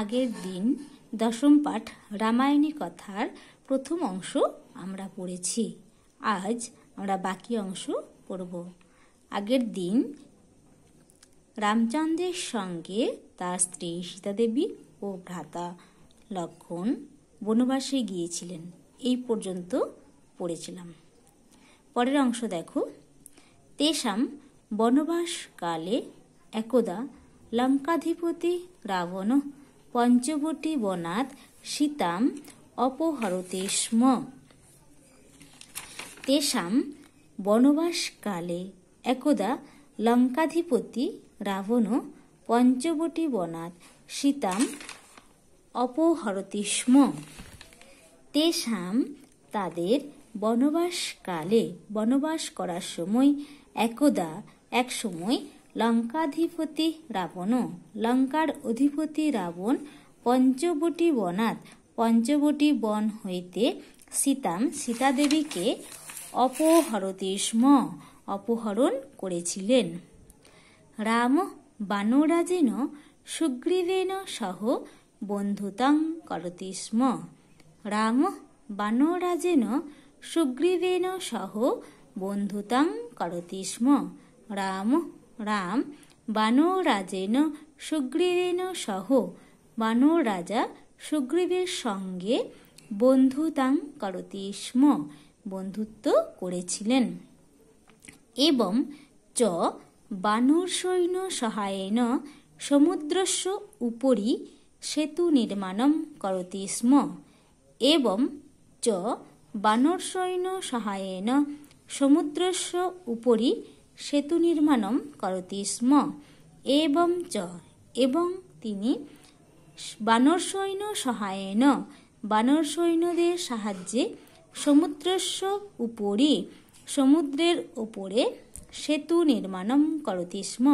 আগের দিন দশম পাঠ রামায়ণী কথার প্রথম অংশ আমরা পড়েছি আজ আমরা বাকি অংশ পড়ব আগের দিন রামচন্দ্রের সঙ্গে তার স্ত্রী সীতাদেবী ও ভ্রাতা লক্ষণ বনবাসে গিয়েছিলেন এই পর্যন্ত পড়েছিলাম পরের অংশ দেখো তেষাম বনবাসকালে একদা লঙ্কাধিপতি রাবণ পঞ্চবটি বনাত সীতাম অপহরতে স্ম তেষাম বনবাসকালে একদা লঙ্কাধিপতি রাবণ পঞ্চবটি বনাত সীতাম অপহরতে স্ম তেষাম তাদের বনবাসকালে বনবাস করার সময় একদা এক সময় লঙ্কাধিপতি রাবণ লঙ্কার অধিপতি রাবণ পঞ্চবটি বনাত পঞ্চবটি বন হইতে সীতাম সীতাদেবীকে অপহরতে স্ম অপহরণ করেছিলেন রাম বানরাজেন সুগ্রীবেন সহ বন্ধুতং করতি স্ম রাম বানরাজেন সুগ্রীবেন সহ বন্ধুতং করতি স্ম রাম রাম বানরাজেন সুগ্রীবেন সহ বানরাজা সুগ্রীবের সঙ্গে বন্ধুতাং করতে স্ম বন্ধুত্ব করেছিলেন এবং চ বানর সৈন্য সহায়েন সমুদ্রস্য উপরি সেতু নির্মাণম করতি স্ম এবং চ বানর সৈন্য সহায়েন সমুদ্রস্য উপরি সেতু নির্মাণম করতি স্ম এবং চ এবং তিনি বানর সৈন্য সহায়েন বানর সৈন্যদের সাহায্যে সমুদ্রস্য উপরি সমুদ্রের ওপরে সেতু নির্মাণম করতি স্ম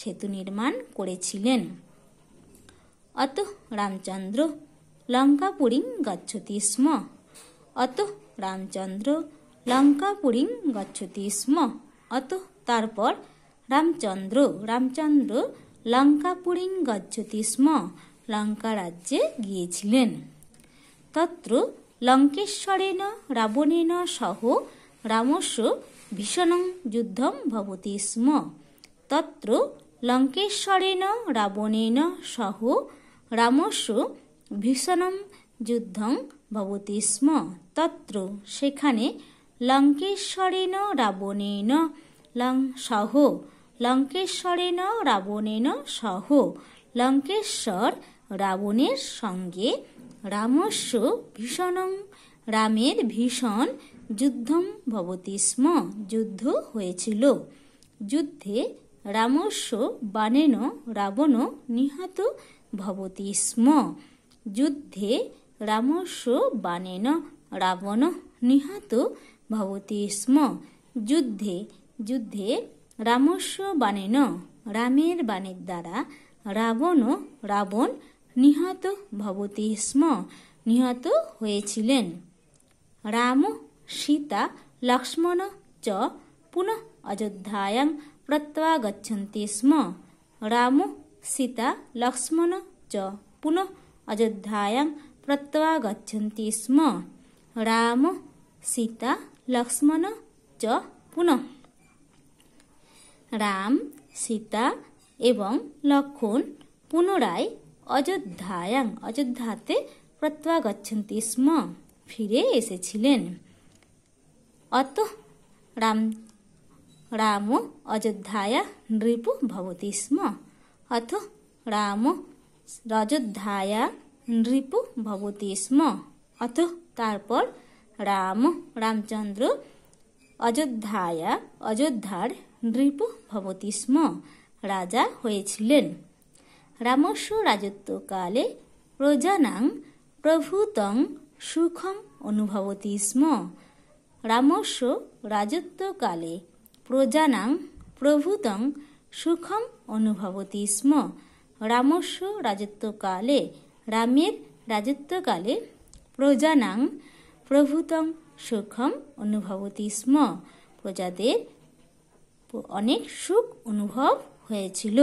সেতু নির্মাণ করেছিলেন অত রামচন্দ্র লঙ্কাপুরিং গচ্ছতি স্ম অত রামচন্দ্র লঙ্কাপুরীং গচ্ছতি স্ম অত তারপর রামচন্দ্র রামচন্দ্র লঙ্কাপুরিং গচ্ছতি স্ম লঙ্কা রাজ্যে গিয়েছিলেন তত্র লঙ্কেশ্বরেণ রাবণেন সহ রামস্য ভীষণং যুদ্ধম ভবতি স্ম তত্র লঙ্কেশ্বরেণ রাবণেন সহ রামস্য ভীষণম যুদ্ধং ভবতি স্ম তত্র সেখানে লঙ্কেশ্বরেণ রাবণেন লং সহ লঙ্কেশ্বরেণ রাবণেন সহ লঙ্কেশ্বর রাবণের সঙ্গে রামস্য ভীষণং রামের ভীষণ যুদ্ধম ভবতি স্ম যুদ্ধ হয়েছিল যুদ্ধে রামস্য বানেন রাবণ নিহত ভবতি স্ম যুদ্ধে রামস্য বানেন রাবণ নিহত ভবতি স্ম যুদ্ধে যুদ্ধে রামস্ব বাণেন রামের বাণের দ্বারা রাবণ ও রাবণ নিহত ভবতি স্ম নিহত হয়েছিলেন রাম সীতা লক্ষ্মণ চ পুনঃ অযোধ্যায়াং প্রত্যাগচ্ছন্তি স্ম রাম সীতা লক্ষ্মণ চ পুনঃ অযোধ্যায়াং প্রত্যাগচ্ছন্তি স্ম রাম সীতা লক্ষ্মণ চ পুন রাম সীতা এবং লক্ষণ পুনরায় অযোধ্যায়াং অযোধ্যাতে প্রত্যাগচ্ছন্তি স্ম ফিরে এসেছিলেন অত রাম রাম অযোধ্যায়া নৃপু ভবতি স্ম অথ রাম অযোধ্যায়া নৃপু ভবতি স্ম অথ তারপর রাম রামচন্দ্র অযোধ্যায় অযোধ্যার নৃপ ভবতিস্ম স্ম রাজা হয়েছিলেন রামস্ব রাজত্বকালে প্রজানাং প্রভূতং সুখম অনুভবতি স্ম রামস্ব রাজত্বকালে প্রজানাং প্রভূতং সুখম অনুভবতি স্ম রামস্ব রাজত্বকালে রামের রাজত্বকালে প্রজানাং প্রভূতম সুখম অনুভবতী স্ম প্রজাদের অনেক সুখ অনুভব হয়েছিল